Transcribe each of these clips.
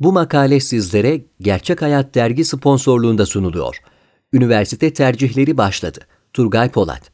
Bu makale sizlere Gerçek Hayat Dergi sponsorluğunda sunuluyor. Üniversite tercihleri başladı. Turgay Polat.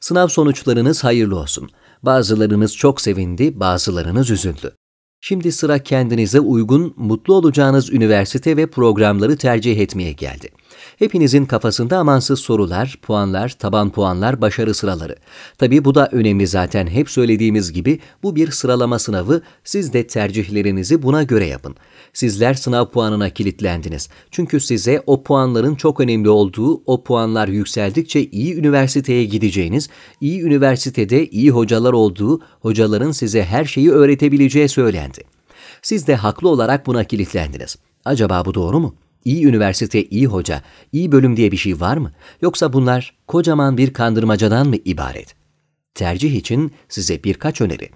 Sınav sonuçlarınız hayırlı olsun. Bazılarınız çok sevindi, bazılarınız üzüldü. Şimdi sıra kendinize uygun, mutlu olacağınız üniversite ve programları tercih etmeye geldi.'' Hepinizin kafasında amansız sorular, puanlar, taban puanlar, başarı sıraları. Tabii bu da önemli zaten. Hep söylediğimiz gibi bu bir sıralama sınavı. Siz de tercihlerinizi buna göre yapın. Sizler sınav puanına kilitlendiniz. Çünkü size o puanların çok önemli olduğu, o puanlar yükseldikçe iyi üniversiteye gideceğiniz, iyi üniversitede iyi hocalar olduğu, hocaların size her şeyi öğretebileceği söylendi. Siz de haklı olarak buna kilitlendiniz. Acaba bu doğru mu? İyi üniversite, iyi hoca, iyi bölüm diye bir şey var mı? Yoksa bunlar kocaman bir kandırmacadan mı ibaret? Tercih için size birkaç öneri.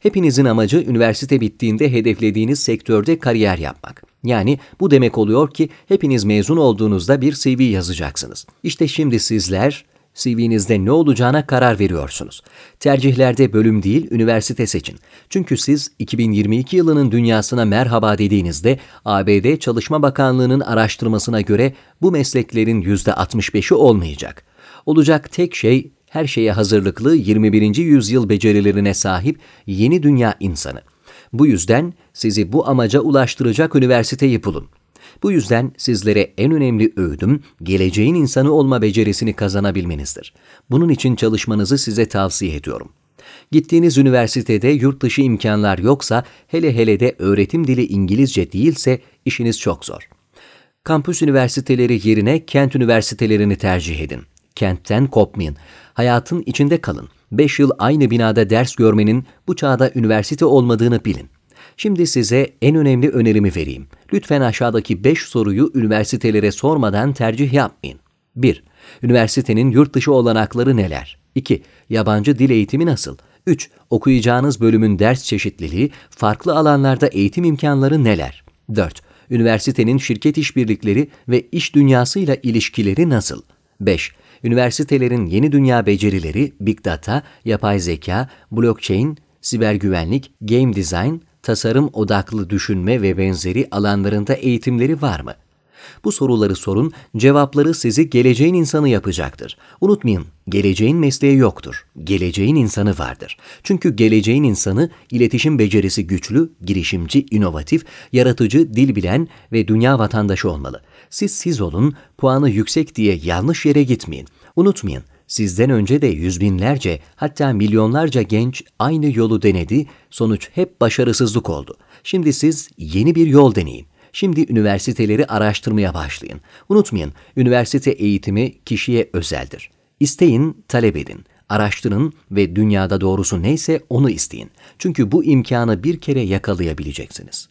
Hepinizin amacı üniversite bittiğinde hedeflediğiniz sektörde kariyer yapmak. Yani bu demek oluyor ki hepiniz mezun olduğunuzda bir CV yazacaksınız. İşte şimdi sizler CV'nizde ne olacağına karar veriyorsunuz. Tercihlerde bölüm değil, üniversite seçin. Çünkü siz 2022 yılının dünyasına merhaba dediğinizde ABD Çalışma Bakanlığı'nın araştırmasına göre bu mesleklerin %65'i olmayacak. Olacak tek şey her şeye hazırlıklı 21. yüzyıl becerilerine sahip yeni dünya insanı. Bu yüzden sizi bu amaca ulaştıracak üniversiteyi bulun. Bu yüzden sizlere en önemli öğüdüm geleceğin insanı olma becerisini kazanabilmenizdir. Bunun için çalışmanızı size tavsiye ediyorum. Gittiğiniz üniversitede yurt dışı imkanlar yoksa, hele hele de öğretim dili İngilizce değilse işiniz çok zor. Kampüs üniversiteleri yerine kent üniversitelerini tercih edin. Kentten kopmayın. Hayatın içinde kalın. 5 yıl aynı binada ders görmenin bu çağda üniversite olmadığını bilin. Şimdi size en önemli önerimi vereyim. Lütfen aşağıdaki 5 soruyu üniversitelere sormadan tercih yapmayın. 1. Üniversitenin yurt dışı olanakları neler? 2. Yabancı dil eğitimi nasıl? 3. Okuyacağınız bölümün ders çeşitliliği, farklı alanlarda eğitim imkanları neler? 4. Üniversitenin şirket işbirlikleri ve iş dünyasıyla ilişkileri nasıl? 5. Üniversitelerin yeni dünya becerileri, big data, yapay zeka, blockchain, siber güvenlik, game design, tasarım odaklı düşünme ve benzeri alanlarında eğitimleri var mı? Bu soruları sorun, cevapları sizi geleceğin insanı yapacaktır. Unutmayın, geleceğin mesleği yoktur. Geleceğin insanı vardır. Çünkü geleceğin insanı iletişim becerisi güçlü, girişimci, inovatif, yaratıcı, dil bilen ve dünya vatandaşı olmalı. Siz siz olun, puanı yüksek diye yanlış yere gitmeyin. Unutmayın, Sizden önce de yüz binlerce hatta milyonlarca genç aynı yolu denedi, sonuç hep başarısızlık oldu. Şimdi siz yeni bir yol deneyin. Şimdi üniversiteleri araştırmaya başlayın. Unutmayın, üniversite eğitimi kişiye özeldir. İsteyin, talep edin. Araştırın ve dünyada doğrusu neyse onu isteyin. Çünkü bu imkanı bir kere yakalayabileceksiniz.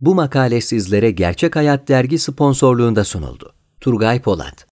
Bu makale sizlere Gerçek Hayat Dergi sponsorluğunda sunuldu. Turgay Polat